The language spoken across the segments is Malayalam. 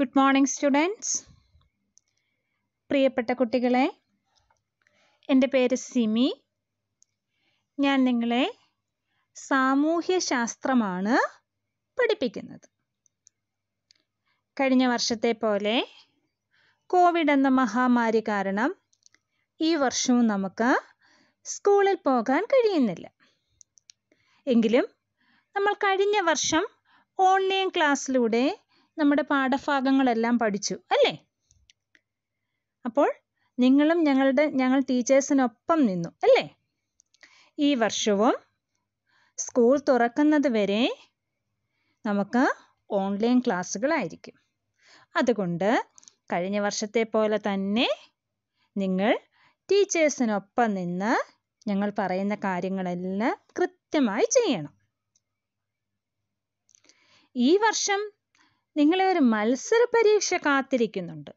ഗുഡ് മോർണിംഗ് സ്റ്റുഡൻസ് പ്രിയപ്പെട്ട കുട്ടികളെ എൻ്റെ പേര് സിമി ഞാൻ നിങ്ങളെ സാമൂഹ്യശാസ്ത്രമാണ് പഠിപ്പിക്കുന്നത് കഴിഞ്ഞ വർഷത്തെ പോലെ കോവിഡ് എന്ന മഹാമാരി കാരണം ഈ വർഷവും നമുക്ക് സ്കൂളിൽ പോകാൻ കഴിയുന്നില്ല എങ്കിലും നമ്മൾ കഴിഞ്ഞ വർഷം ഓൺലൈൻ ക്ലാസ്സിലൂടെ നമ്മുടെ പാഠഭാഗങ്ങളെല്ലാം പഠിച്ചു അല്ലേ അപ്പോൾ നിങ്ങളും ഞങ്ങളുടെ ഞങ്ങൾ ടീച്ചേഴ്സിനൊപ്പം നിന്നു അല്ലേ ഈ വർഷവും സ്കൂൾ തുറക്കുന്നത് വരെ നമുക്ക് ഓൺലൈൻ ക്ലാസ്സുകളായിരിക്കും അതുകൊണ്ട് കഴിഞ്ഞ വർഷത്തെ പോലെ തന്നെ നിങ്ങൾ ടീച്ചേഴ്സിനൊപ്പം നിന്ന് ഞങ്ങൾ പറയുന്ന കാര്യങ്ങളെല്ലാം കൃത്യമായി ചെയ്യണം ഈ വർഷം നിങ്ങളെ ഒരു മത്സര പരീക്ഷ കാത്തിരിക്കുന്നുണ്ട്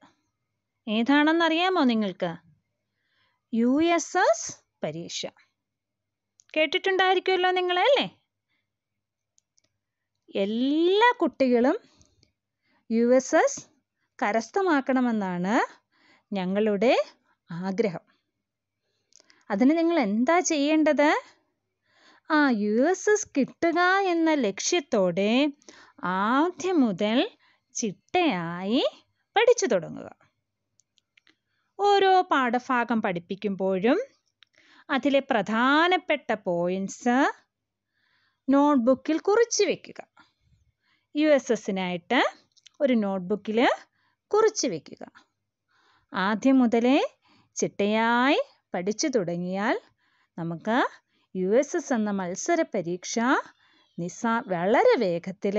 ഏതാണെന്നറിയാമോ നിങ്ങൾക്ക് യു എസ് എസ് പരീക്ഷ കേട്ടിട്ടുണ്ടായിരിക്കുമല്ലോ നിങ്ങളെ അല്ലേ എല്ലാ കുട്ടികളും യു എസ് എസ് കരസ്ഥമാക്കണമെന്നാണ് ഞങ്ങളുടെ ആഗ്രഹം അതിന് നിങ്ങൾ എന്താ ചെയ്യേണ്ടത് ആ യു എസ് എസ് കിട്ടുക എന്ന ലക്ഷ്യത്തോടെ ആദ്യം മുതൽ ചിട്ടയായി പഠിച്ചു തുടങ്ങുക ഓരോ പാഠഭാഗം പഠിപ്പിക്കുമ്പോഴും അതിലെ പ്രധാനപ്പെട്ട പോയിന്റ്സ് നോട്ട്ബുക്കിൽ കുറിച്ച് വെക്കുക യു എസ് എസിനായിട്ട് ഒരു നോട്ട്ബുക്കിൽ കുറിച്ച് വെക്കുക ആദ്യം മുതലേ ചിട്ടയായി പഠിച്ചു തുടങ്ങിയാൽ നമുക്ക് യു എസ് എസ് എന്ന മത്സര പരീക്ഷ നിസാ വളരെ വേഗത്തിൽ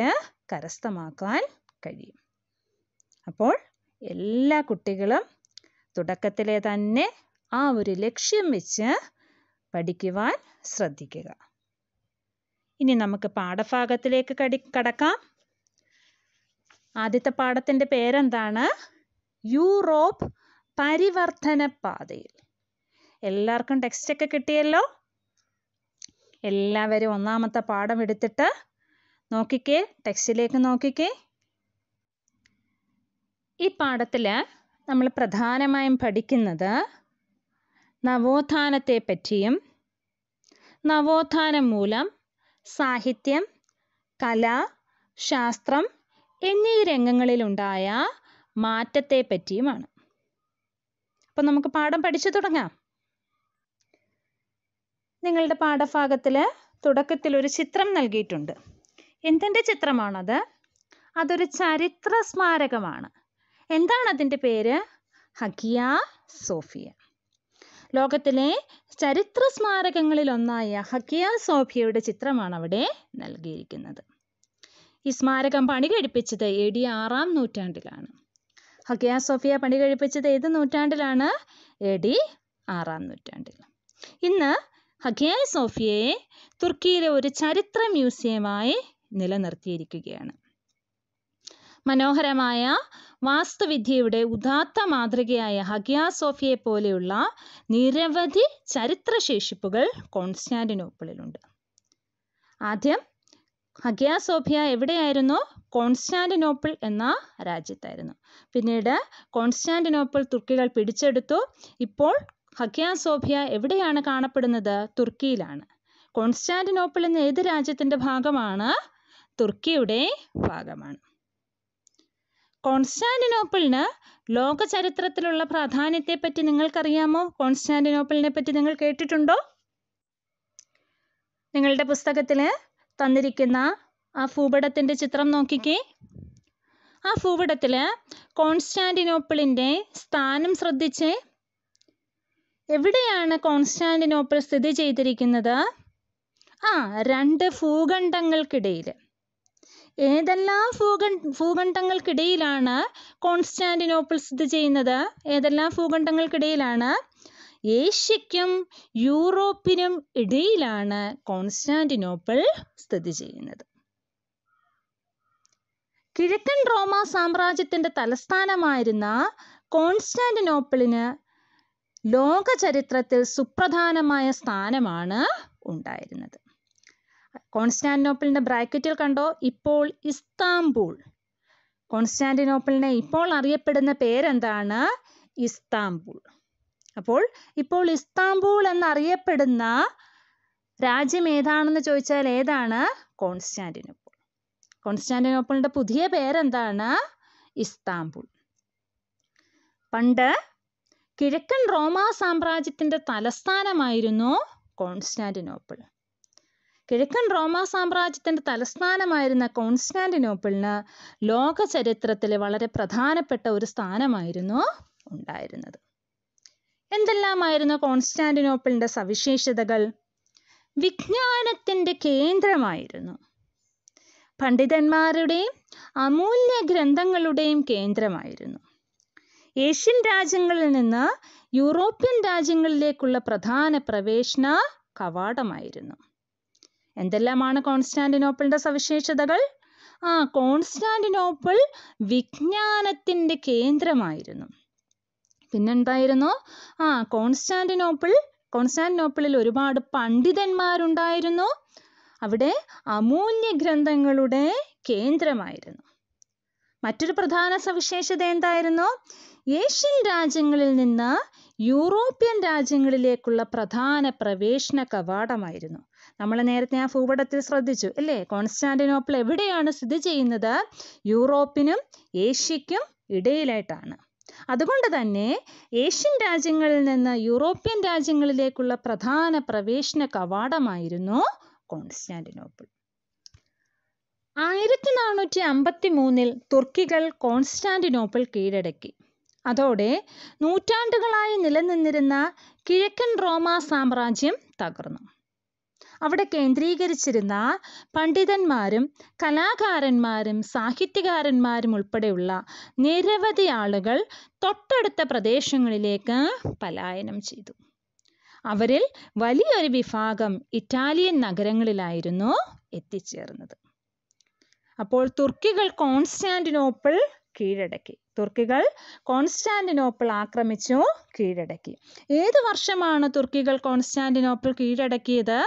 കരസ്ഥമാക്കാൻ കഴിയും അപ്പോൾ എല്ലാ കുട്ടികളും തുടക്കത്തിലെ തന്നെ ആ ഒരു ലക്ഷ്യം വെച്ച് പഠിക്കുവാൻ ശ്രദ്ധിക്കുക ഇനി നമുക്ക് പാഠഭാഗത്തിലേക്ക് കടി കടക്കാം ആദ്യത്തെ പാഠത്തിൻ്റെ പേരെന്താണ് യൂറോപ്പ് പരിവർത്തന പാതയിൽ എല്ലാവർക്കും ടെക്സ്റ്റൊക്കെ കിട്ടിയല്ലോ എല്ലാവരും ഒന്നാമത്തെ പാഠം എടുത്തിട്ട് നോക്കിക്കേ ടെക്സ്റ്റിലേക്ക് നോക്കിക്കേ ഈ പാഠത്തിൽ നമ്മൾ പ്രധാനമായും പഠിക്കുന്നത് നവോത്ഥാനത്തെ പറ്റിയും നവോത്ഥാനം മൂലം സാഹിത്യം കല ശാസ്ത്രം എന്നീ രംഗങ്ങളിലുണ്ടായ മാറ്റത്തെ പറ്റിയുമാണ് അപ്പം നമുക്ക് പാഠം പഠിച്ചു തുടങ്ങാം നിങ്ങളുടെ പാഠഭാഗത്തിൽ തുടക്കത്തിൽ ഒരു ചിത്രം നൽകിയിട്ടുണ്ട് എന്തിൻ്റെ ചിത്രമാണത് അതൊരു ചരിത്ര സ്മാരകമാണ് എന്താണ് അതിൻ്റെ പേര് ഹഗിയ സോഫിയ ലോകത്തിലെ ചരിത്ര സ്മാരകങ്ങളിലൊന്നായ ഹക്കിയ സോഫിയയുടെ ചിത്രമാണ് അവിടെ നൽകിയിരിക്കുന്നത് ഈ സ്മാരകം പണി കഴിപ്പിച്ചത് എ ഡി ആറാം നൂറ്റാണ്ടിലാണ് ഹക്കിയ സോഫിയ പണി കഴിപ്പിച്ചത് ഏത് നൂറ്റാണ്ടിലാണ് എ ഡി ആറാം നൂറ്റാണ്ടിൽ ഇന്ന് ഹഖിയായ സോഫിയയെ തുർക്കിയിലെ ഒരു ചരിത്ര മ്യൂസിയമായി നിലനിർത്തിയിരിക്കുകയാണ് മനോഹരമായ വാസ്തുവിദ്യയുടെ ഉദാത്ത മാതൃകയായ ഹഗിയ സോഫിയെ പോലെയുള്ള നിരവധി ചരിത്രശേഷിപ്പുകൾ കോൺസ്റ്റാന്റിനോപ്പിളിലുണ്ട് ആദ്യം ഹഗിയ സോഫിയ എവിടെയായിരുന്നു കോൺസ്റ്റാന്റിനോപ്പിൾ എന്ന രാജ്യത്തായിരുന്നു പിന്നീട് കോൺസ്റ്റാന്റിനോപ്പിൾ തുർക്കികൾ പിടിച്ചെടുത്തു ഇപ്പോൾ ഹക്കിയ സോഫിയ എവിടെയാണ് കാണപ്പെടുന്നത് തുർക്കിയിലാണ് കോൺസ്റ്റാന്റിനോപ്പിൾ എന്ന ഏത് രാജ്യത്തിന്റെ ഭാഗമാണ് തുർക്കിയുടെ ഭാഗമാണ് കോൺസ്റ്റാന്റിനോപ്പിളിന് ലോക ചരിത്രത്തിലുള്ള പ്രാധാന്യത്തെപ്പറ്റി നിങ്ങൾക്കറിയാമോ കോൺസ്റ്റാന്റിനോപ്പിളിനെ പറ്റി നിങ്ങൾ കേട്ടിട്ടുണ്ടോ നിങ്ങളുടെ പുസ്തകത്തിൽ തന്നിരിക്കുന്ന ആ ഭൂപടത്തിന്റെ ചിത്രം നോക്കിക്കേ ആ ഭൂപടത്തില് കോൺസ്റ്റാന്റിനോപ്പിളിന്റെ സ്ഥാനം ശ്രദ്ധിച്ച് എവിടെയാണ് കോൺസ്റ്റാന്റിനോപ്പിൾ സ്ഥിതി ചെയ്തിരിക്കുന്നത് ആ രണ്ട് ഭൂഖണ്ഡങ്ങൾക്കിടയിൽ ഏതെല്ലാം ഭൂഖ ഭൂഖണ്ഡങ്ങൾക്കിടയിലാണ് കോൺസ്റ്റാന്റിനോപ്പിൾ സ്ഥിതി ചെയ്യുന്നത് ഏതെല്ലാം ഭൂഖണ്ഡങ്ങൾക്കിടയിലാണ് ഏഷ്യയ്ക്കും യൂറോപ്പിനും ഇടയിലാണ് കോൺസ്റ്റാന്റിനോപ്പിൾ സ്ഥിതി ചെയ്യുന്നത് കിഴക്കൻ റോമ സാമ്രാജ്യത്തിൻ്റെ തലസ്ഥാനമായിരുന്ന കോൺസ്റ്റാന്റിനോപ്പിളിന് ലോക ചരിത്രത്തിൽ സുപ്രധാനമായ സ്ഥാനമാണ് ഉണ്ടായിരുന്നത് കോൺസ്റ്റാന്റിനോപ്പിളിൻ്റെ ബ്രാക്കറ്റിൽ കണ്ടോ ഇപ്പോൾ ഇസ്താംബൂൾ കോൺസ്റ്റാന്റിനോപ്പിളിനെ ഇപ്പോൾ അറിയപ്പെടുന്ന പേരെന്താണ് ഇസ്താംബൂൾ അപ്പോൾ ഇപ്പോൾ ഇസ്താംബൂൾ എന്നറിയപ്പെടുന്ന രാജ്യം ഏതാണെന്ന് ചോദിച്ചാൽ ഏതാണ് കോൺസ്റ്റാന്റിനോപ്പിൾ കോൺസ്റ്റാന്റിനോപ്പിളിൻ്റെ പുതിയ പേരെന്താണ് ഇസ്താംബൂൾ പണ്ട് കിഴക്കൻ റോമാ സാമ്രാജ്യത്തിൻ്റെ തലസ്ഥാനമായിരുന്നു കോൺസ്റ്റാൻറ്റിനോപ്പിൾ കിഴക്കൻ റോമാ സാമ്രാജ്യത്തിൻ്റെ തലസ്ഥാനമായിരുന്ന കോൺസ്റ്റാൻറ്റിനോപ്പിളിന് ലോക ചരിത്രത്തിലെ വളരെ പ്രധാനപ്പെട്ട ഒരു സ്ഥാനമായിരുന്നു ഉണ്ടായിരുന്നത് എന്തെല്ലാമായിരുന്നു കോൺസ്റ്റാൻറ്റിനോപ്പിളിൻ്റെ സവിശേഷതകൾ വിജ്ഞാനത്തിൻ്റെ കേന്ദ്രമായിരുന്നു പണ്ഡിതന്മാരുടെയും അമൂല്യ ഗ്രന്ഥങ്ങളുടെയും കേന്ദ്രമായിരുന്നു ഏഷ്യൻ രാജ്യങ്ങളിൽ നിന്ന് യൂറോപ്യൻ രാജ്യങ്ങളിലേക്കുള്ള പ്രധാന പ്രവേശന കവാടമായിരുന്നു എന്തെല്ലാമാണ് കോൺസ്റ്റാന്റിനോപ്പിളിന്റെ സവിശേഷതകൾ ആ കോൺസ്റ്റാന്റിനോപ്പിൾ വിജ്ഞാനത്തിന്റെ കേന്ദ്രമായിരുന്നു പിന്നെന്തായിരുന്നു ആ കോൺസ്റ്റാന്റിനോപ്പിൾ കോൺസ്റ്റാന്റിനോപ്പിളിൽ ഒരുപാട് പണ്ഡിതന്മാരുണ്ടായിരുന്നു അവിടെ അമൂല്യ ഗ്രന്ഥങ്ങളുടെ കേന്ദ്രമായിരുന്നു മറ്റൊരു പ്രധാന സവിശേഷത എന്തായിരുന്നു ഏഷ്യൻ രാജ്യങ്ങളിൽ നിന്ന് യൂറോപ്യൻ രാജ്യങ്ങളിലേക്കുള്ള പ്രധാന പ്രവേശന കവാടമായിരുന്നു നമ്മൾ നേരത്തെ ആ ഭൂപടത്തിൽ ശ്രദ്ധിച്ചു അല്ലേ കോൺസ്റ്റാന്റിനോപ്പിൾ എവിടെയാണ് സ്ഥിതി ചെയ്യുന്നത് യൂറോപ്പിനും ഏഷ്യയ്ക്കും ഇടയിലായിട്ടാണ് അതുകൊണ്ട് തന്നെ ഏഷ്യൻ രാജ്യങ്ങളിൽ നിന്ന് യൂറോപ്യൻ രാജ്യങ്ങളിലേക്കുള്ള പ്രധാന പ്രവേശന കവാടമായിരുന്നു കോൺസ്റ്റാന്റിനോപ്പിൾ ആയിരത്തി നാനൂറ്റി അമ്പത്തി മൂന്നിൽ തുർക്കികൾ കോൺസ്റ്റാന്റിനോപ്പിൾ കീഴടക്കി അതോടെ നൂറ്റാണ്ടുകളായി നിലനിന്നിരുന്ന കിഴക്കൻ റോമാ സാമ്രാജ്യം തകർന്നു അവിടെ കേന്ദ്രീകരിച്ചിരുന്ന പണ്ഡിതന്മാരും കലാകാരന്മാരും സാഹിത്യകാരന്മാരും ഉൾപ്പെടെയുള്ള നിരവധി ആളുകൾ തൊട്ടടുത്ത പ്രദേശങ്ങളിലേക്ക് പലായനം ചെയ്തു അവരിൽ വലിയൊരു വിഭാഗം ഇറ്റാലിയൻ നഗരങ്ങളിലായിരുന്നു എത്തിച്ചേർന്നത് അപ്പോൾ തുർക്കികൾ കോൺസ്റ്റാന്റിനോപ്പിൾ കീഴടക്കി തുർക്കികൾ കോൺസ്റ്റാന്റിനോപ്പിൾ ആക്രമിച്ചു കീഴടക്കി ഏത് വർഷമാണ് തുർക്കികൾ കോൺസ്റ്റാന്റിനോപ്പിൾ കീഴടക്കിയത്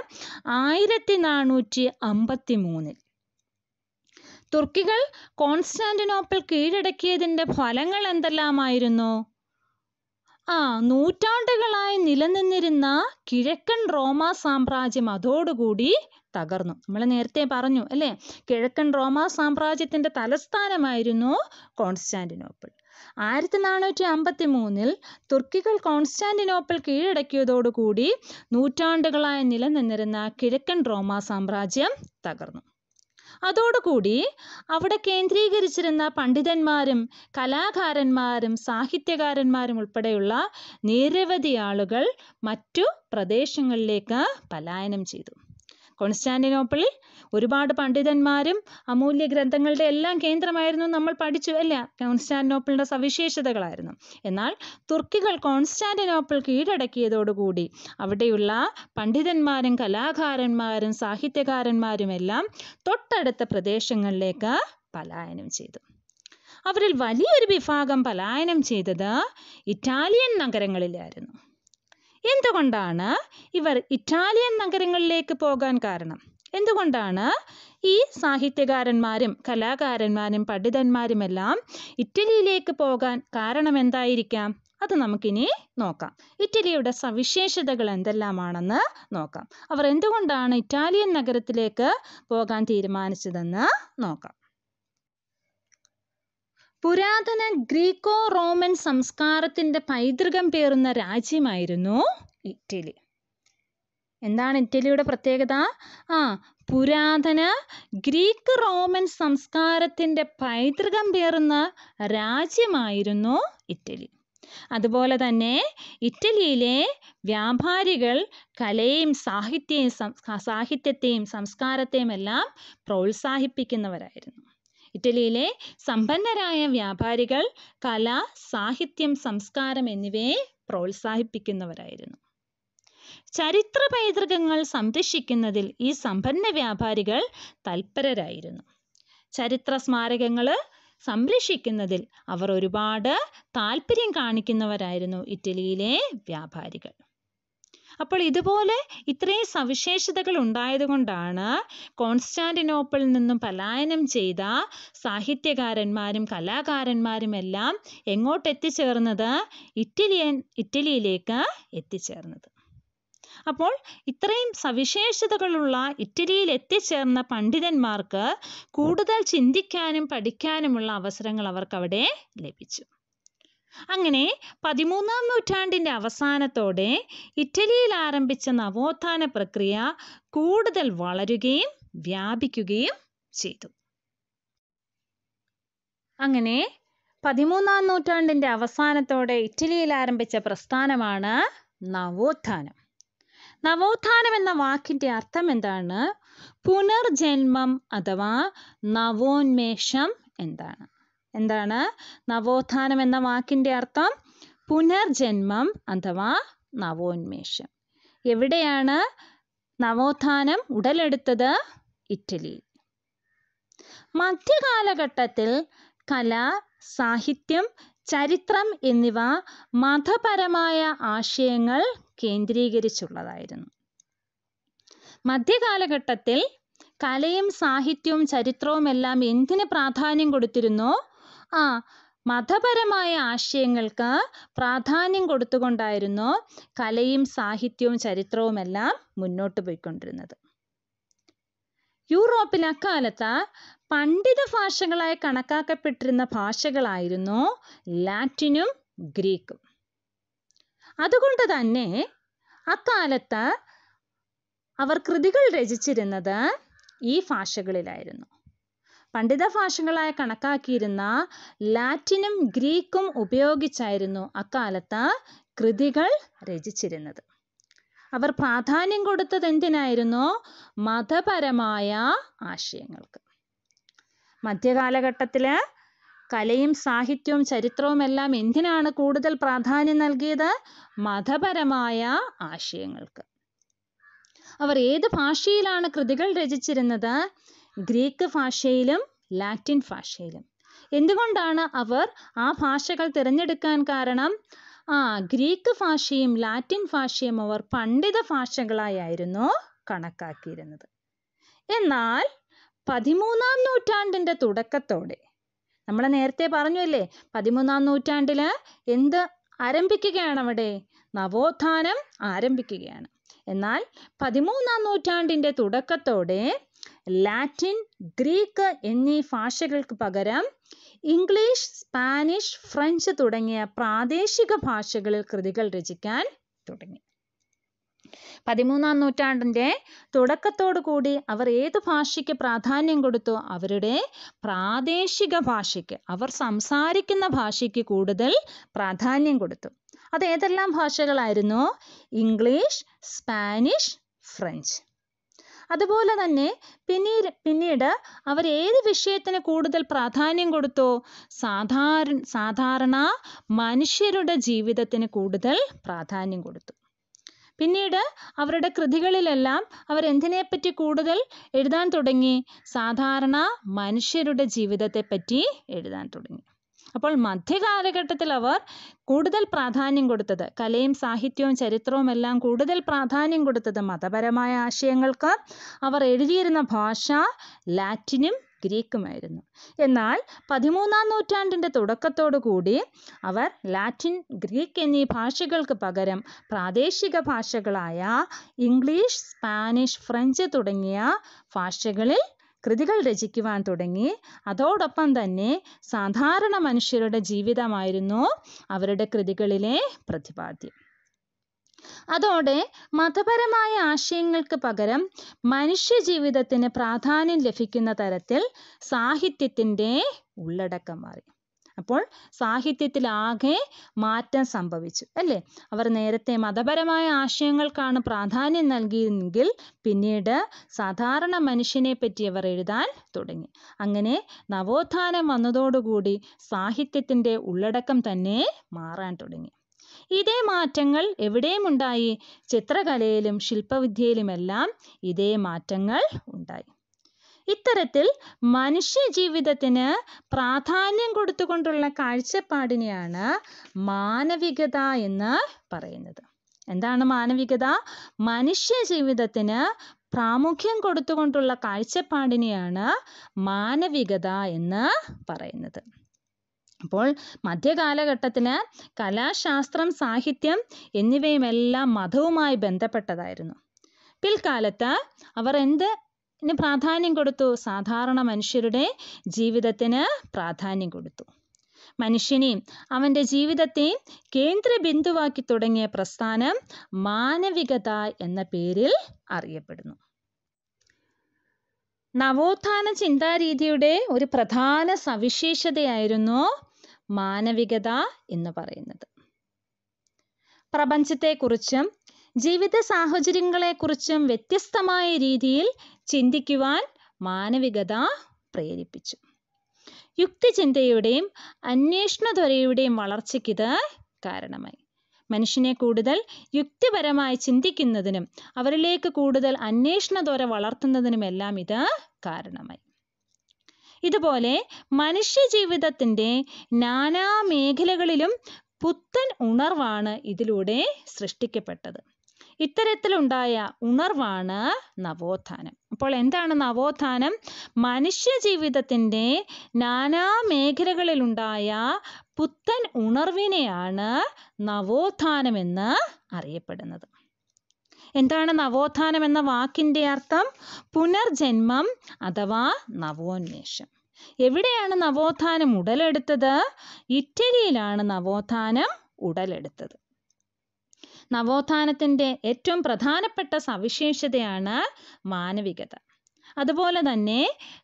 ആയിരത്തി നാനൂറ്റി അമ്പത്തി മൂന്നിൽ തുർക്കികൾ കോൺസ്റ്റാന്റിനോപ്പിൾ കീഴടക്കിയതിൻ്റെ ഫലങ്ങൾ എന്തെല്ലാമായിരുന്നു ആ നൂറ്റാണ്ടുകളായി നിലനിന്നിരുന്ന കിഴക്കൻ റോമാ സാമ്രാജ്യം അതോടുകൂടി തകർന്നു നമ്മൾ നേരത്തെ പറഞ്ഞു അല്ലേ കിഴക്കൻ റോമാ സാമ്രാജ്യത്തിന്റെ തലസ്ഥാനമായിരുന്നു കോൺസ്റ്റാന്റിനോപ്പിൾ ആയിരത്തി നാനൂറ്റി അമ്പത്തി മൂന്നിൽ തുർക്കികൾ കോൺസ്റ്റാന്റിനോപ്പിൾ കീഴടക്കിയതോടുകൂടി നൂറ്റാണ്ടുകളായി നിലനിന്നിരുന്ന കിഴക്കൻ റോമാ സാമ്രാജ്യം തകർന്നു അതോടുകൂടി അവിടെ കേന്ദ്രീകരിച്ചിരുന്ന പണ്ഡിതന്മാരും കലാകാരന്മാരും സാഹിത്യകാരന്മാരും ഉൾപ്പെടെയുള്ള നിരവധി ആളുകൾ മറ്റു പ്രദേശങ്ങളിലേക്ക് പലായനം ചെയ്തു കോൺസ്റ്റാന്റിനോപ്പിളിൽ ഒരുപാട് പണ്ഡിതന്മാരും അമൂല്യ ഗ്രന്ഥങ്ങളുടെ എല്ലാം കേന്ദ്രമായിരുന്നു നമ്മൾ പഠിച്ചു അല്ല കോൺസ്റ്റാന്റിനോപ്പിളിന്റെ സവിശേഷതകളായിരുന്നു എന്നാൽ തുർക്കികൾ കോൺസ്റ്റാന്റിനോപ്പിൾ കീഴടക്കിയതോടുകൂടി അവിടെയുള്ള പണ്ഡിതന്മാരും കലാകാരന്മാരും സാഹിത്യകാരന്മാരും എല്ലാം തൊട്ടടുത്ത പ്രദേശങ്ങളിലേക്ക് പലായനം ചെയ്തു അവരിൽ വലിയൊരു വിഭാഗം പലായനം ചെയ്തത് ഇറ്റാലിയൻ നഗരങ്ങളിലായിരുന്നു എന്തുകൊണ്ടാണ് ഇവർ ഇറ്റാലിയൻ നഗരങ്ങളിലേക്ക് പോകാൻ കാരണം എന്തുകൊണ്ടാണ് ഈ സാഹിത്യകാരന്മാരും കലാകാരന്മാരും പണ്ഡിതന്മാരുമെല്ലാം ഇറ്റലിയിലേക്ക് പോകാൻ കാരണം എന്തായിരിക്കാം അത് നമുക്കിനി നോക്കാം ഇറ്റലിയുടെ സവിശേഷതകൾ എന്തെല്ലാമാണെന്ന് നോക്കാം അവർ എന്തുകൊണ്ടാണ് ഇറ്റാലിയൻ നഗരത്തിലേക്ക് പോകാൻ തീരുമാനിച്ചതെന്ന് നോക്കാം പുരാതന ഗ്രീക്കോ റോമൻ സംസ്കാരത്തിൻ്റെ പൈതൃകം പേറുന്ന രാജ്യമായിരുന്നു ഇറ്റലി എന്താണ് ഇറ്റലിയുടെ പ്രത്യേകത ആ പുരാതന ഗ്രീക്ക് റോമൻ സംസ്കാരത്തിൻ്റെ പൈതൃകം പേറുന്ന രാജ്യമായിരുന്നു ഇറ്റലി അതുപോലെ തന്നെ ഇറ്റലിയിലെ വ്യാപാരികൾ കലയെയും സാഹിത്യയും സാഹിത്യത്തെയും സംസ്കാരത്തെയും എല്ലാം പ്രോത്സാഹിപ്പിക്കുന്നവരായിരുന്നു ഇറ്റലിയിലെ സമ്പന്നരായ വ്യാപാരികൾ കല സാഹിത്യം സംസ്കാരം എന്നിവയെ പ്രോത്സാഹിപ്പിക്കുന്നവരായിരുന്നു ചരിത്ര പൈതൃകങ്ങൾ സംരക്ഷിക്കുന്നതിൽ ഈ സമ്പന്ന വ്യാപാരികൾ തൽപരരായിരുന്നു ചരിത്ര സ്മാരകങ്ങൾ സംരക്ഷിക്കുന്നതിൽ അവർ ഒരുപാട് താല്പര്യം കാണിക്കുന്നവരായിരുന്നു ഇറ്റലിയിലെ വ്യാപാരികൾ അപ്പോൾ ഇതുപോലെ ഇത്രയും സവിശേഷതകൾ ഉണ്ടായതുകൊണ്ടാണ് കോൺസ്റ്റാന്റിനോപ്പിളിൽ നിന്നും പലായനം ചെയ്ത സാഹിത്യകാരന്മാരും കലാകാരന്മാരും എല്ലാം എങ്ങോട്ട് എത്തിച്ചേർന്നത് ഇറ്റലിയൻ ഇറ്റലിയിലേക്ക് എത്തിച്ചേർന്നത് അപ്പോൾ ഇത്രയും സവിശേഷതകളുള്ള ഇറ്റലിയിൽ എത്തിച്ചേർന്ന പണ്ഡിതന്മാർക്ക് കൂടുതൽ ചിന്തിക്കാനും പഠിക്കാനുമുള്ള അവസരങ്ങൾ അവർക്കവിടെ ലഭിച്ചു അങ്ങനെ പതിമൂന്നാം നൂറ്റാണ്ടിൻ്റെ അവസാനത്തോടെ ഇറ്റലിയിൽ ആരംഭിച്ച നവോത്ഥാന പ്രക്രിയ കൂടുതൽ വളരുകയും വ്യാപിക്കുകയും ചെയ്തു അങ്ങനെ പതിമൂന്നാം നൂറ്റാണ്ടിൻ്റെ അവസാനത്തോടെ ഇറ്റലിയിൽ ആരംഭിച്ച പ്രസ്ഥാനമാണ് നവോത്ഥാനം നവോത്ഥാനം എന്ന വാക്കിൻ്റെ അർത്ഥം എന്താണ് പുനർജന്മം അഥവാ നവോന്മേഷം എന്താണ് എന്താണ് നവോത്ഥാനം എന്ന വാക്കിൻ്റെ അർത്ഥം പുനർജന്മം അഥവാ നവോന്മേഷം എവിടെയാണ് നവോത്ഥാനം ഉടലെടുത്തത് ഇറ്റലി മധ്യകാലഘട്ടത്തിൽ കല സാഹിത്യം ചരിത്രം എന്നിവ മതപരമായ ആശയങ്ങൾ കേന്ദ്രീകരിച്ചുള്ളതായിരുന്നു മധ്യകാലഘട്ടത്തിൽ കലയും സാഹിത്യവും ചരിത്രവും എല്ലാം എന്തിന് പ്രാധാന്യം കൊടുത്തിരുന്നോ ആ മതപരമായ ആശയങ്ങൾക്ക് പ്രാധാന്യം കൊടുത്തുകൊണ്ടായിരുന്നു കലയും സാഹിത്യവും ചരിത്രവുമെല്ലാം മുന്നോട്ട് പോയിക്കൊണ്ടിരുന്നത് യൂറോപ്പിൽ അക്കാലത്ത് പണ്ഡിത ഭാഷകളായി കണക്കാക്കപ്പെട്ടിരുന്ന ഭാഷകളായിരുന്നു ലാറ്റിനും ഗ്രീക്കും അതുകൊണ്ട് തന്നെ അക്കാലത്ത് അവർ കൃതികൾ രചിച്ചിരുന്നത് ഈ ഭാഷകളിലായിരുന്നു പണ്ഡിതഭാഷകളായ കണക്കാക്കിയിരുന്ന ലാറ്റിനും ഗ്രീക്കും ഉപയോഗിച്ചായിരുന്നു അക്കാലത്ത് കൃതികൾ രചിച്ചിരുന്നത് അവർ പ്രാധാന്യം കൊടുത്തത് എന്തിനായിരുന്നു മതപരമായ ആശയങ്ങൾക്ക് മധ്യകാലഘട്ടത്തില് കലയും സാഹിത്യവും ചരിത്രവും എല്ലാം എന്തിനാണ് കൂടുതൽ പ്രാധാന്യം നൽകിയത് മതപരമായ ആശയങ്ങൾക്ക് അവർ ഏത് ഭാഷയിലാണ് കൃതികൾ രചിച്ചിരുന്നത് ഗ്രീക്ക് ഭാഷയിലും ലാറ്റിൻ ഭാഷയിലും എന്തുകൊണ്ടാണ് അവർ ആ ഭാഷകൾ തിരഞ്ഞെടുക്കാൻ കാരണം ആ ഗ്രീക്ക് ഭാഷയും ലാറ്റിൻ ഭാഷയും അവർ പണ്ഡിത ഭാഷകളായിരുന്നു കണക്കാക്കിയിരുന്നത് എന്നാൽ പതിമൂന്നാം നൂറ്റാണ്ടിൻ്റെ തുടക്കത്തോടെ നമ്മൾ നേരത്തെ പറഞ്ഞല്ലേ പതിമൂന്നാം നൂറ്റാണ്ടിൽ എന്ത് ആരംഭിക്കുകയാണ് അവിടെ നവോത്ഥാനം ആരംഭിക്കുകയാണ് എന്നാൽ പതിമൂന്നാം നൂറ്റാണ്ടിൻ്റെ തുടക്കത്തോടെ ലാറ്റിൻ ഗ്രീക്ക് എന്നീ ഭാഷകൾക്ക് പകരം ഇംഗ്ലീഷ് സ്പാനിഷ് ഫ്രഞ്ച് തുടങ്ങിയ പ്രാദേശിക ഭാഷകളിൽ കൃതികൾ രചിക്കാൻ തുടങ്ങി പതിമൂന്നാം നൂറ്റാണ്ടിൻ്റെ കൂടി അവർ ഏത് ഭാഷയ്ക്ക് പ്രാധാന്യം കൊടുത്തു അവരുടെ പ്രാദേശിക ഭാഷയ്ക്ക് അവർ സംസാരിക്കുന്ന ഭാഷയ്ക്ക് കൂടുതൽ പ്രാധാന്യം കൊടുത്തു അത് ഏതെല്ലാം ഭാഷകളായിരുന്നു ഇംഗ്ലീഷ് സ്പാനിഷ് ഫ്രഞ്ച് അതുപോലെ തന്നെ പിന്നീട് പിന്നീട് അവർ ഏത് വിഷയത്തിന് കൂടുതൽ പ്രാധാന്യം കൊടുത്തു സാധാരണ സാധാരണ മനുഷ്യരുടെ ജീവിതത്തിന് കൂടുതൽ പ്രാധാന്യം കൊടുത്തു പിന്നീട് അവരുടെ കൃതികളിലെല്ലാം അവർ എന്തിനെപ്പറ്റി കൂടുതൽ എഴുതാൻ തുടങ്ങി സാധാരണ മനുഷ്യരുടെ ജീവിതത്തെപ്പറ്റി എഴുതാൻ തുടങ്ങി അപ്പോൾ മധ്യകാലഘട്ടത്തിൽ അവർ കൂടുതൽ പ്രാധാന്യം കൊടുത്തത് കലയും സാഹിത്യവും ചരിത്രവും എല്ലാം കൂടുതൽ പ്രാധാന്യം കൊടുത്തത് മതപരമായ ആശയങ്ങൾക്ക് അവർ എഴുതിയിരുന്ന ഭാഷ ലാറ്റിനും ഗ്രീക്കുമായിരുന്നു എന്നാൽ പതിമൂന്നാം നൂറ്റാണ്ടിൻ്റെ കൂടി അവർ ലാറ്റിൻ ഗ്രീക്ക് എന്നീ ഭാഷകൾക്ക് പകരം പ്രാദേശിക ഭാഷകളായ ഇംഗ്ലീഷ് സ്പാനിഷ് ഫ്രഞ്ച് തുടങ്ങിയ ഭാഷകളിൽ കൃതികൾ രചിക്കുവാൻ തുടങ്ങി അതോടൊപ്പം തന്നെ സാധാരണ മനുഷ്യരുടെ ജീവിതമായിരുന്നു അവരുടെ കൃതികളിലെ പ്രതിപാദ്യം അതോടെ മതപരമായ ആശയങ്ങൾക്ക് പകരം മനുഷ്യ ജീവിതത്തിന് പ്രാധാന്യം ലഭിക്കുന്ന തരത്തിൽ സാഹിത്യത്തിൻ്റെ ഉള്ളടക്കം മാറി അപ്പോൾ സാഹിത്യത്തിലാകെ മാറ്റം സംഭവിച്ചു അല്ലേ അവർ നേരത്തെ മതപരമായ ആശയങ്ങൾക്കാണ് പ്രാധാന്യം നൽകിയിരുന്നെങ്കിൽ പിന്നീട് സാധാരണ മനുഷ്യനെ പറ്റി അവർ എഴുതാൻ തുടങ്ങി അങ്ങനെ നവോത്ഥാനം വന്നതോടുകൂടി സാഹിത്യത്തിൻ്റെ ഉള്ളടക്കം തന്നെ മാറാൻ തുടങ്ങി ഇതേ മാറ്റങ്ങൾ എവിടെയും ഉണ്ടായി ചിത്രകലയിലും ശില്പവിദ്യയിലുമെല്ലാം ഇതേ മാറ്റങ്ങൾ ഉണ്ടായി ഇത്തരത്തിൽ മനുഷ്യജീവിതത്തിന് പ്രാധാന്യം കൊടുത്തുകൊണ്ടുള്ള കാഴ്ചപ്പാടിനെയാണ് മാനവികത എന്ന് പറയുന്നത് എന്താണ് മാനവികത മനുഷ്യജീവിതത്തിന് പ്രാമുഖ്യം കൊടുത്തുകൊണ്ടുള്ള കാഴ്ചപ്പാടിനെയാണ് മാനവികത എന്ന് പറയുന്നത് അപ്പോൾ മധ്യകാലഘട്ടത്തിന് കലാശാസ്ത്രം സാഹിത്യം എന്നിവയുമെല്ലാം മതവുമായി ബന്ധപ്പെട്ടതായിരുന്നു പിൽക്കാലത്ത് അവർ എന്ത് ഇനി പ്രാധാന്യം കൊടുത്തു സാധാരണ മനുഷ്യരുടെ ജീവിതത്തിന് പ്രാധാന്യം കൊടുത്തു മനുഷ്യനെയും അവൻ്റെ ജീവിതത്തെയും കേന്ദ്ര ബിന്ദുവാക്കി തുടങ്ങിയ പ്രസ്ഥാനം മാനവികത എന്ന പേരിൽ അറിയപ്പെടുന്നു നവോത്ഥാന ചിന്താരീതിയുടെ ഒരു പ്രധാന സവിശേഷതയായിരുന്നു മാനവികത എന്ന് പറയുന്നത് പ്രപഞ്ചത്തെക്കുറിച്ചും ജീവിത സാഹചര്യങ്ങളെക്കുറിച്ചും വ്യത്യസ്തമായ രീതിയിൽ ചിന്തിക്കുവാൻ മാനവികത പ്രേരിപ്പിച്ചു യുക്തിചിന്തയുടെയും അന്വേഷണത്വരയുടെയും ഇത് കാരണമായി മനുഷ്യനെ കൂടുതൽ യുക്തിപരമായി ചിന്തിക്കുന്നതിനും അവരിലേക്ക് കൂടുതൽ അന്വേഷണത്വര വളർത്തുന്നതിനുമെല്ലാം ഇത് കാരണമായി ഇതുപോലെ മനുഷ്യ ജീവിതത്തിൻ്റെ നാനാ മേഖലകളിലും പുത്തൻ ഉണർവാണ് ഇതിലൂടെ സൃഷ്ടിക്കപ്പെട്ടത് ഇത്തരത്തിലുണ്ടായ ഉണർവാണ് നവോത്ഥാനം അപ്പോൾ എന്താണ് നവോത്ഥാനം മനുഷ്യ ജീവിതത്തിൻ്റെ നാനാ മേഖലകളിലുണ്ടായ പുത്തൻ ഉണർവിനെയാണ് എന്ന് അറിയപ്പെടുന്നത് എന്താണ് നവോത്ഥാനം എന്ന വാക്കിൻ്റെ അർത്ഥം പുനർജന്മം അഥവാ നവോന്മേഷം എവിടെയാണ് നവോത്ഥാനം ഉടലെടുത്തത് ഇറ്റലിയിലാണ് നവോത്ഥാനം ഉടലെടുത്തത് നവോത്ഥാനത്തിൻ്റെ ഏറ്റവും പ്രധാനപ്പെട്ട സവിശേഷതയാണ് മാനവികത അതുപോലെ തന്നെ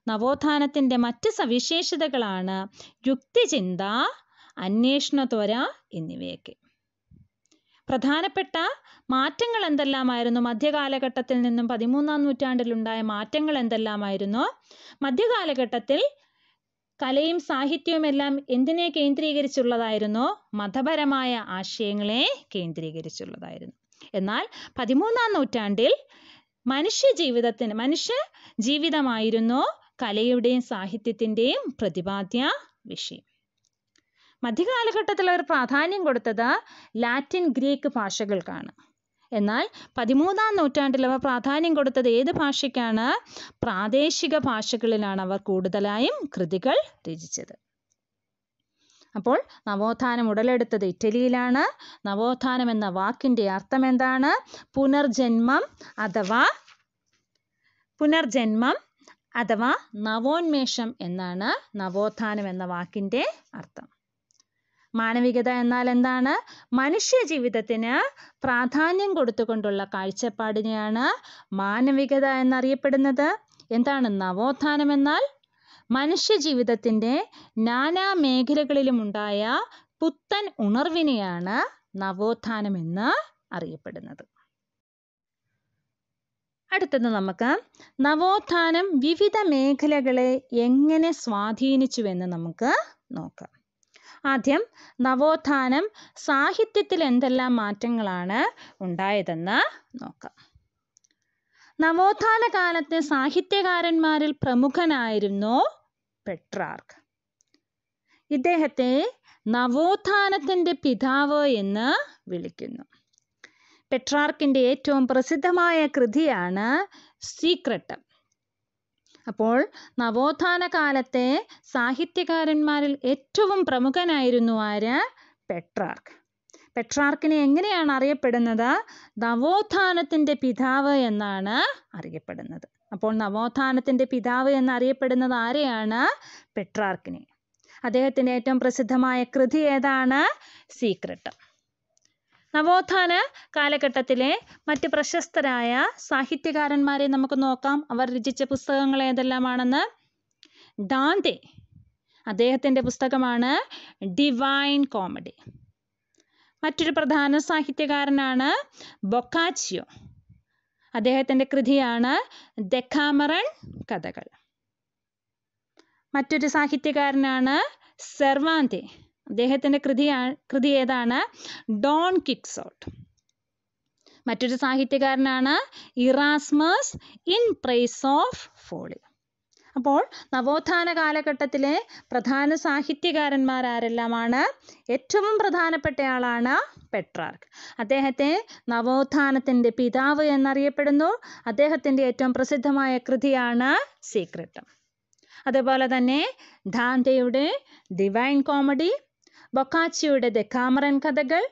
നവോത്ഥാനത്തിൻ്റെ മറ്റ് സവിശേഷതകളാണ് യുക്തിചിന്ത അന്വേഷണത്വര എന്നിവയൊക്കെ പ്രധാനപ്പെട്ട മാറ്റങ്ങൾ എന്തെല്ലാമായിരുന്നു മധ്യകാലഘട്ടത്തിൽ നിന്നും പതിമൂന്നാം നൂറ്റാണ്ടിലുണ്ടായ മാറ്റങ്ങൾ എന്തെല്ലാമായിരുന്നു മധ്യകാലഘട്ടത്തിൽ കലയും സാഹിത്യവും എല്ലാം എന്തിനെ കേന്ദ്രീകരിച്ചുള്ളതായിരുന്നോ മതപരമായ ആശയങ്ങളെ കേന്ദ്രീകരിച്ചുള്ളതായിരുന്നു എന്നാൽ പതിമൂന്നാം നൂറ്റാണ്ടിൽ മനുഷ്യ ജീവിതത്തിന് മനുഷ്യ ജീവിതമായിരുന്നു കലയുടെയും സാഹിത്യത്തിൻ്റെയും പ്രതിപാദ്യ വിഷയം മധ്യകാലഘട്ടത്തിൽ അവർ പ്രാധാന്യം കൊടുത്തത് ലാറ്റിൻ ഗ്രീക്ക് ഭാഷകൾക്കാണ് എന്നാൽ പതിമൂന്നാം നൂറ്റാണ്ടിൽ അവർ പ്രാധാന്യം കൊടുത്തത് ഏത് ഭാഷയ്ക്കാണ് പ്രാദേശിക ഭാഷകളിലാണ് അവർ കൂടുതലായും കൃതികൾ രചിച്ചത് അപ്പോൾ നവോത്ഥാനം ഉടലെടുത്തത് ഇറ്റലിയിലാണ് നവോത്ഥാനം എന്ന വാക്കിൻ്റെ അർത്ഥം എന്താണ് പുനർജന്മം അഥവാ പുനർജന്മം അഥവാ നവോന്മേഷം എന്നാണ് നവോത്ഥാനം എന്ന വാക്കിൻ്റെ അർത്ഥം മാനവികത എന്നാൽ എന്താണ് മനുഷ്യ ജീവിതത്തിന് പ്രാധാന്യം കൊടുത്തുകൊണ്ടുള്ള കാഴ്ചപ്പാടിനെയാണ് മാനവികത എന്നറിയപ്പെടുന്നത് എന്താണ് നവോത്ഥാനം എന്നാൽ മനുഷ്യ ജീവിതത്തിൻ്റെ നാനാ ഉണ്ടായ പുത്തൻ ഉണർവിനെയാണ് നവോത്ഥാനം എന്ന് അറിയപ്പെടുന്നത് അടുത്തത് നമുക്ക് നവോത്ഥാനം വിവിധ മേഖലകളെ എങ്ങനെ സ്വാധീനിച്ചുവെന്ന് നമുക്ക് നോക്കാം ആദ്യം നവോത്ഥാനം സാഹിത്യത്തിൽ എന്തെല്ലാം മാറ്റങ്ങളാണ് ഉണ്ടായതെന്ന് നോക്കാം നവോത്ഥാന കാലത്തെ സാഹിത്യകാരന്മാരിൽ പ്രമുഖനായിരുന്നു പെട്രാർക്ക് ഇദ്ദേഹത്തെ നവോത്ഥാനത്തിൻ്റെ പിതാവ് എന്ന് വിളിക്കുന്നു പെട്രാർക്കിൻ്റെ ഏറ്റവും പ്രസിദ്ധമായ കൃതിയാണ് സീക്രട്ട് അപ്പോൾ നവോത്ഥാന കാലത്തെ സാഹിത്യകാരന്മാരിൽ ഏറ്റവും പ്രമുഖനായിരുന്നു ആര് പെട്രാർക്ക് പെട്രാർക്കിനെ എങ്ങനെയാണ് അറിയപ്പെടുന്നത് നവോത്ഥാനത്തിൻ്റെ പിതാവ് എന്നാണ് അറിയപ്പെടുന്നത് അപ്പോൾ നവോത്ഥാനത്തിൻ്റെ പിതാവ് എന്നറിയപ്പെടുന്നത് ആരെയാണ് പെട്രാർക്കിനെ അദ്ദേഹത്തിൻ്റെ ഏറ്റവും പ്രസിദ്ധമായ കൃതി ഏതാണ് സീക്രട്ട് നവോത്ഥാന കാലഘട്ടത്തിലെ മറ്റ് പ്രശസ്തരായ സാഹിത്യകാരന്മാരെ നമുക്ക് നോക്കാം അവർ രചിച്ച പുസ്തകങ്ങൾ ഏതെല്ലാമാണെന്ന് ദാന്തെ അദ്ദേഹത്തിൻ്റെ പുസ്തകമാണ് ഡിവൈൻ കോമഡി മറ്റൊരു പ്രധാന സാഹിത്യകാരനാണ് ബൊക്കാച്ചിയോ അദ്ദേഹത്തിൻ്റെ കൃതിയാണ് ദക്കാമറൺ കഥകൾ മറ്റൊരു സാഹിത്യകാരനാണ് സെർവാന്തെ അദ്ദേഹത്തിന്റെ കൃതിയാണ് കൃതി ഏതാണ് ഡോൺ കിക്സോട്ട് മറ്റൊരു സാഹിത്യകാരനാണ് Erasmus In Praise of Folly അപ്പോൾ നവോത്ഥാന കാലഘട്ടത്തിലെ പ്രധാന സാഹിത്യകാരന്മാർ ആരെല്ലാമാണ് ഏറ്റവും പ്രധാനപ്പെട്ട ആളാണ് പെട്രാർക്ക് അദ്ദേഹത്തെ നവോത്ഥാനത്തിൻ്റെ പിതാവ് എന്നറിയപ്പെടുന്നു അദ്ദേഹത്തിൻ്റെ ഏറ്റവും പ്രസിദ്ധമായ കൃതിയാണ് സീക്രട്ട് അതുപോലെ തന്നെ ധാന്തയുടെ ഡിവൈൻ കോമഡി ബൊക്കാച്ചിയുടെ ദ കാമറൻ കഥകൾ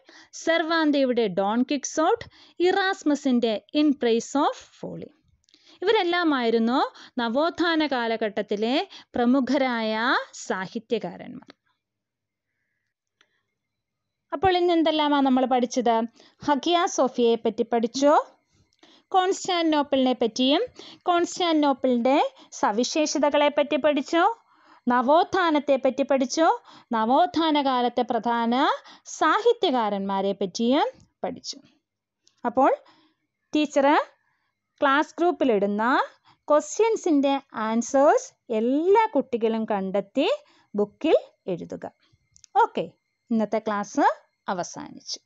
സെർവാന്തയുടെ ഡോൺ കിക്സോട്ട് ഇറാസ്മസിൻ്റെ ഇൻ പ്രൈസ് ഓഫ് ഫോളി ഇവരെല്ലാമായിരുന്നു നവോത്ഥാന കാലഘട്ടത്തിലെ പ്രമുഖരായ സാഹിത്യകാരന്മാർ അപ്പോൾ ഇന്ന് എന്തെല്ലാമാണ് നമ്മൾ പഠിച്ചത് ഹഗിയ സോഫിയയെ പറ്റി പഠിച്ചു കോൺസ്റ്റാൻറ്റോപ്പിളിനെ പറ്റിയും കോൺസ്റ്റാൻറ്റോപ്പിളിൻ്റെ സവിശേഷതകളെ പറ്റി പഠിച്ചു നവോത്ഥാനത്തെപ്പറ്റി പഠിച്ചു നവോത്ഥാന കാലത്തെ പ്രധാന സാഹിത്യകാരന്മാരെ പറ്റിയും പഠിച്ചു അപ്പോൾ ടീച്ചറ് ക്ലാസ് ഗ്രൂപ്പിലിടുന്ന ക്വസ്റ്റ്യൻസിൻ്റെ ആൻസേഴ്സ് എല്ലാ കുട്ടികളും കണ്ടെത്തി ബുക്കിൽ എഴുതുക ഓക്കെ ഇന്നത്തെ ക്ലാസ് അവസാനിച്ചു